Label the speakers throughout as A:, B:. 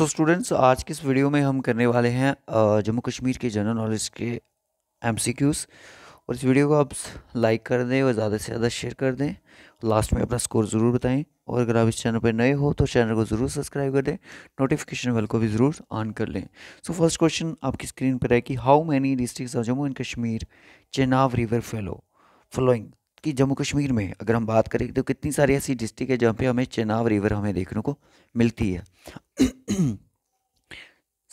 A: सो so students आज के इस वीडियो में हम करने वाले हैं जम्मू कश्मीर के जनरल नॉलेज के एम और इस वीडियो को आप लाइक कर दें और ज़्यादा से ज़्यादा शेयर कर दें लास्ट में अपना स्कोर ज़रूर बताएं और अगर आप इस चैनल पर नए हो तो चैनल को ज़रूर सब्सक्राइब कर दें नोटिफिकेशन बेल को भी ज़रूर ऑन कर लें सो फर्स्ट क्वेश्चन आपकी स्क्रीन पर है कि how many districts of Jammu and Kashmir Chenab river fellow following कि जम्मू कश्मीर में अगर हम बात करें तो कितनी सारी ऐसी डिस्ट्रिक्ट है जहाँ पे हमें चेनाब रिवर हमें देखने को मिलती है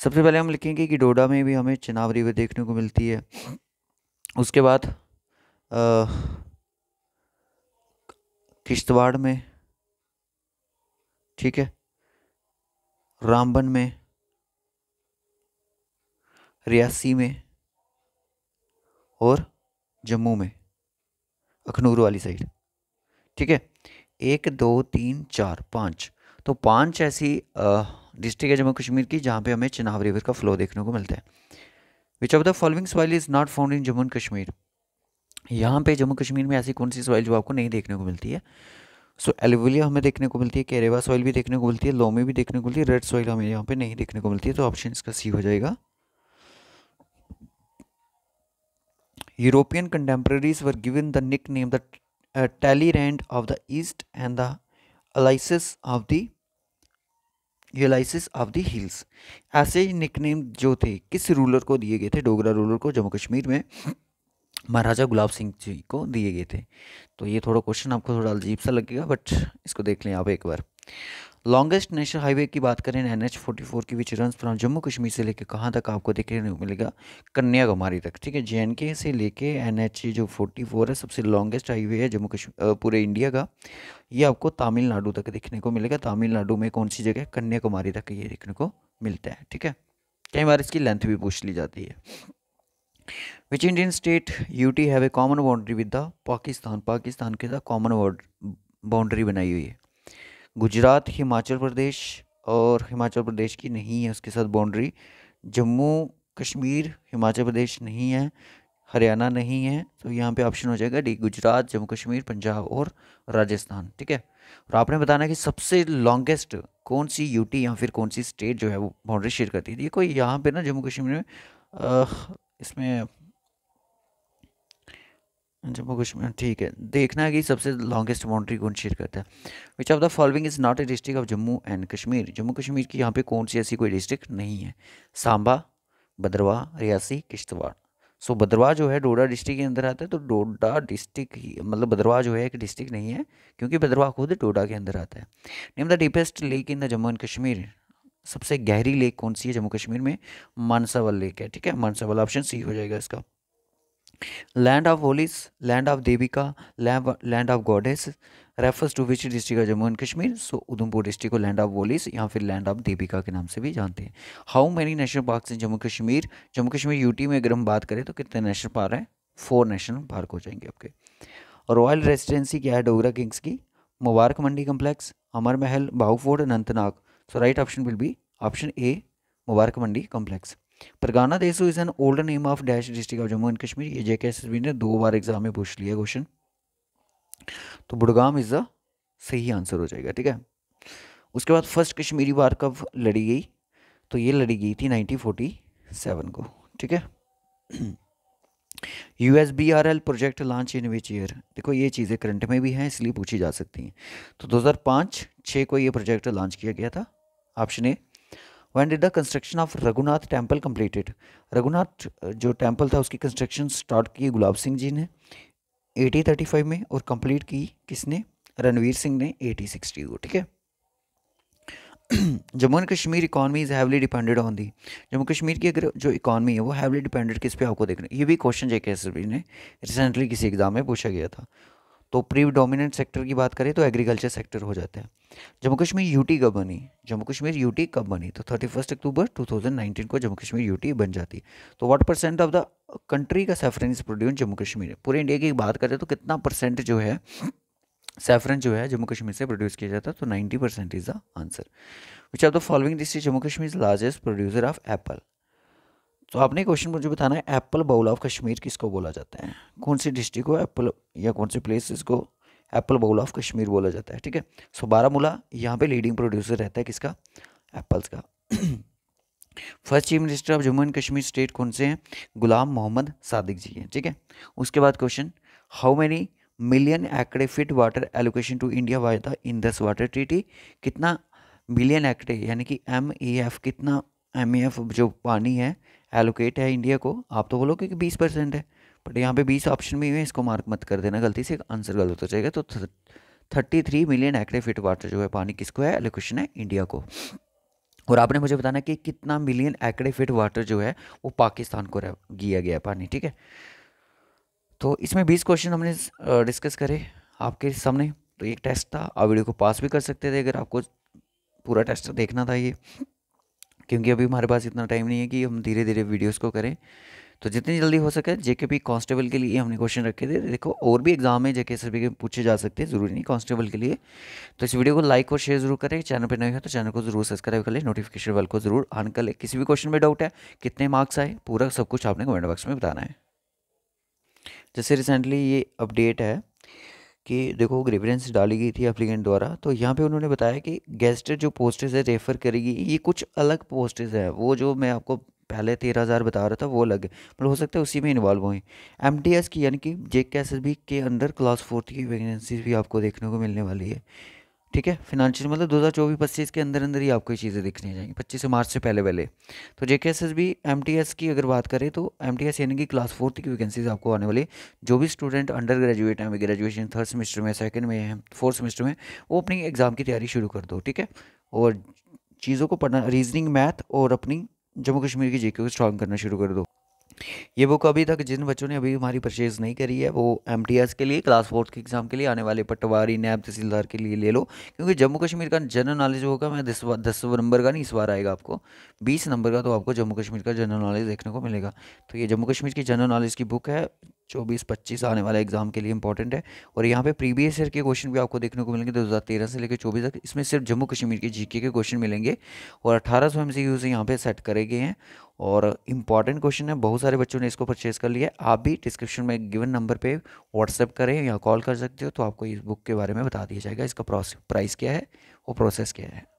A: सबसे पहले हम लिखेंगे कि डोडा में भी हमें चेनाब रिवर देखने को मिलती है उसके बाद किश्तवाड़ में ठीक है रामबन में रियासी में और जम्मू में अखनूर वाली साइड ठीक है एक दो तीन चार पाँच तो पांच ऐसी डिस्ट्रिक्ट है जम्मू कश्मीर की जहाँ पे हमें चिनाब रिवर का फ्लो देखने को मिलता है which of the following soil is not found in Jammu and Kashmir यहाँ पे जम्मू कश्मीर में ऐसी कौन सी सॉइल जो आपको नहीं देखने को मिलती है सो so, एलुविलिया हमें देखने को मिलती है केरेवा सॉइल भी देखने को मिलती है लोमी भी देखने को मिलती है रेड सॉइल हमें यहाँ पर नहीं देखने को मिलती है तो ऑप्शन इसका सी हो जाएगा European contemporaries were given the nickname the Talleyrand of the East and the Ulysses of Ulysses of the hills ऐसे ही निकनेम जो थे किस रूलर को दिए गए थे डोगरा रूलर को जम्मू कश्मीर में महाराजा गुलाब सिंह जी को दिए गए थे तो ये थोड़ा क्वेश्चन आपको थोड़ा अजीब सा लगेगा बट इसको देख लें आप एक बार लॉन्गेस्ट नेशनल हाईवे की बात करें एन एच फोर्टी फोर की which run from Jammu Kashmir से लेकर कहाँ तक आपको देखने को मिलेगा कन्याकुमारी तक ठीक है जे एंड के से लेके एन एच जो फोर्टी फोर है सबसे लॉन्गेस्ट हाईवे है जम्मू कश्मीर पूरे इंडिया का ये आपको तमिलनाडु तक देखने को मिलेगा तमिलनाडु में कौन सी जगह कन्याकुमारी तक ये देखने को मिलता है ठीक है कई बार इसकी लेंथ भी पूछ ली जाती है which Indian state UT have a common boundary with the Pakistan Pakistan के साथ कॉमन बाउंड्री बनाई हुई है गुजरात हिमाचल प्रदेश और हिमाचल प्रदेश की नहीं है उसके साथ बाउंड्री जम्मू कश्मीर हिमाचल प्रदेश नहीं है हरियाणा नहीं है तो यहाँ पे ऑप्शन हो जाएगा डी गुजरात जम्मू कश्मीर पंजाब और राजस्थान ठीक है और आपने बताना कि सबसे लॉन्गेस्ट कौन सी यूटी या फिर कौन सी स्टेट जो है वो बाउंड्री शेयर करती है देखो कोई यहाँ पे ना जम्मू कश्मीर में आ, इसमें जम्मू कश्मीर हाँ, ठीक है देखना है कि सबसे लॉन्गेस्ट बाउंड्री कौन शेयर करता है which of the following is not a district of Jammu and Kashmir Jammu Kashmir की यहाँ पे कौन सी ऐसी कोई डिस्ट्रिक्ट नहीं है सांबा भद्रवाह रियासी किश्तवाड़ सो so, भद्रवाह जो है डोडा डिस्ट्रिक्ट के अंदर आता है तो डोडा डिस्ट्रिक्ट ही मतलब भद्रवाह जो है एक डिस्ट्रिक्ट नहीं है क्योंकि भद्रवाह खुद डोडा के अंदर आता है name the deepest lake in the Jammu and Kashmir सबसे गहरी लेक कौन सी है जम्मू कश्मीर में मानसावल लेक है ठीक है मानसावल ऑप्शन सी हो जाएगा इसका land of holies land of Devika land of goddess refers to which district of Jammu and Kashmir so Udhampur district को लैंड ऑफ वोलीस या फिर लैंड ऑफ देविका के नाम से भी जानते हैं how many national park in Jammu Kashmir Jammu Kashmir UT में अगर हम बात करें तो कितने नेशनल पार्क हैं फोर नेशनल पार्क हो जाएंगे आपके रॉयल रेजिडेंसी क्या है डोगरा किंग्स की मुबारक Mandi complex Amar Mahal Bahu fort Anantnag so right option will be option A Mubarak Mandi complex Pargana Desu is an old name of dash district of Jammu and Kashmir ये जेके एस ने दो बार एग्जाम में पूछ लिया क्वेश्चन तो बुड़गाम इज़ द सही आंसर हो जाएगा ठीक है उसके बाद फर्स्ट कश्मीरी वार कब लड़ी गई तो ये लड़ी गई थी 1947 को ठीक है U S B R L project launch in which year देखो ये चीज़ें करंट में भी हैं इसलिए पूछी जा सकती हैं तो 2005 हज़ार को ये प्रोजेक्ट लॉन्च किया गया था option A when did the construction of Raghunath temple completed Raghunath जो टेम्पल था उसकी कंस्ट्रक्शन स्टार्ट की गुलाब सिंह जी ने एटी थर्टी फाइव में और कंप्लीट की किसने रणवीर सिंह ने एटी सिक्सटी को ठीक है Jammu and Kashmir economy is heavily depended on the Jammu Kashmir की अगर जो इकॉनमी है वो हैवली डिपेंडेड किस पे आपको देखना ये भी क्वेश्चन जे के एस ने रिसेंटली किसी एग्जाम में पूछा गया था तो प्री डोमिनेंट सेक्टर की बात करें तो एग्रीकल्चर सेक्टर हो जाता है जम्मू कश्मीर यूटी कब बनी जम्मू कश्मीर यूटी कब बनी तो thirty first October two thousand nineteen को जम्मू कश्मीर यूटी बन जाती तो what percent of the country का saffron is produce Jammu Kashmir पूरे इंडिया की बात करें तो कितना परसेंट जो है सेफरन जो है जम्मू कश्मीर से प्रोड्यूस किया जाता है तो ninety percent is the answer which are the following this is Jammu Kashmir is largest producer of apple तो आपने क्वेश्चन मुझे बताना है एप्पल बाउल ऑफ कश्मीर किसको बोला जाता है कौन सी डिस्ट्रिक्ट को एप्पल या कौन सी प्लेस इसको एप्पल बाउल ऑफ कश्मीर बोला जाता है ठीक है सो बारामूला यहाँ पे लीडिंग प्रोड्यूसर रहता है किसका एप्पल्स का first chief minister of Jammu and Kashmir state कौन से हैं गुलाम मोहम्मद सादिक जी हैं ठीक है उसके बाद question how many million acre feet water allocation to India by the Indus water treaty कितना मिलियन एकड़े यानी कि एम ए एफ कितना एम ए एफ जो पानी है एलोकेट है इंडिया को आप तो बोलोगे कि बीस परसेंट है बट यहाँ पे बीस ऑप्शन में हुए इसको मार्क मत कर देना गलती से आंसर गलत हो जाएगा तो thirty three million active feet water जो है पानी किसको है एलोकेशन है इंडिया को और आपने मुझे बताना कि कितना मिलियन एकड़े फिट वाटर जो है वो पाकिस्तान को दिया गया पानी ठीक है तो इसमें बीस क्वेश्चन हमने डिस्कस करे आपके सामने तो एक टेस्ट था आप वीडियो को पास भी कर सकते थे अगर आपको पूरा टेस्ट देखना था ये क्योंकि अभी हमारे पास इतना टाइम नहीं है कि हम धीरे धीरे वीडियोज़ को करें तो जितनी जल्दी हो सके जेके पी कॉन्स्टेबल के लिए हमने क्वेश्चन रखे थे देखो और भी एग्जाम है जेके सभी के पूछे जा सकते हैं जरूरी नहीं कॉन्स्टेबल के लिए तो इस वीडियो को लाइक और शेयर जरूर करें चैनल पर नए हो तो चैनल को जरूर सब्सक्राइब कर ले नोटिफिकेशन बेल को जरूर ऑन कर ले किसी भी क्वेश्चन में डाउट है कितने मार्क्स आए पूरा सब कुछ आपने कमेंट बॉक्स में बताना है जैसे रिसेंटली ये अपडेट है कि देखो ग्रेवरेंस डाली गई थी अप्लीकेंट द्वारा तो यहाँ पे उन्होंने बताया कि गेस्ट जो पोस्टेज है रेफ़र करेगी ये कुछ अलग पोस्टेज है वो जो मैं आपको पहले तेरह हज़ार बता रहा था वो अलग है मतलब हो सकता है उसी में इन्वॉल्व हुए एम की यानी कि जे के एस के अंदर क्लास फोर्थ की वैकेंसीज भी आपको देखने को मिलने वाली है ठीक है फिनांशियल मतलब दो हज़ार चौबीस पच्चीस के अंदर अंदर ही आपको ये चीज़ें दिखनी जाएंगी पच्चीस मार्च से पहले पहले तो J K S S B M T S की अगर बात करें तो एम टी एस यानी कि क्लास फोर्थ की वैकेंसीज आपको आने वाली जो भी स्टूडेंट अंडर ग्रेजुएट हैं ग्रेजुएशन थर्ड सेमेस्टर में सेकेंड में है फोर्थ सेमेस्टर में वो अपनी एग्ज़ाम की तैयारी शुरू कर दो ठीक है और चीज़ों को पढ़ना रीजनिंग मैथ और अपनी जम्मू कश्मीर की जे के को स्ट्रॉन्ग करना शुरू कर दो ये बुक अभी तक जिन बच्चों ने अभी हमारी परचेज़ नहीं करी है वो एम के लिए क्लास फोर्थ के एग्ज़ाम के लिए आने वाले पटवारी नैब तहसीलदार के लिए ले लो क्योंकि जम्मू कश्मीर का जनरल नॉलेज होगा मैं दस दस नंबर का नहीं इस बार आएगा आपको बीस नंबर का तो आपको जम्मू कश्मीर का जनरल नॉलेज देखने को मिलेगा तो ये जम्मू कश्मीर की जनरल नॉलेज की बुक है चौबीस पच्चीस आने वाले एग्जाम के लिए इंपॉर्टेंट है और यहाँ पे प्रीवियस ईयर के क्वेश्चन भी आपको देखने को मिलेंगे दो हज़ार तेरह से लेकर चौबीस तक इसमें सिर्फ जम्मू कश्मीर के जीके के क्वेश्चन मिलेंगे और अठारह सौ एम सी यूज़ यहाँ पे सेट करे गए हैं और इंपॉर्टेंट क्वेश्चन है बहुत सारे बच्चों ने इसको परचेज़ कर लिया है आप भी डिस्क्रिप्शन में गिवन नंबर पे व्हाट्सएप करें या कॉल कर सकते हो तो आपको इस बुक के बारे में बता दिया जाएगा इसका प्राइस क्या है और प्रोसेस क्या है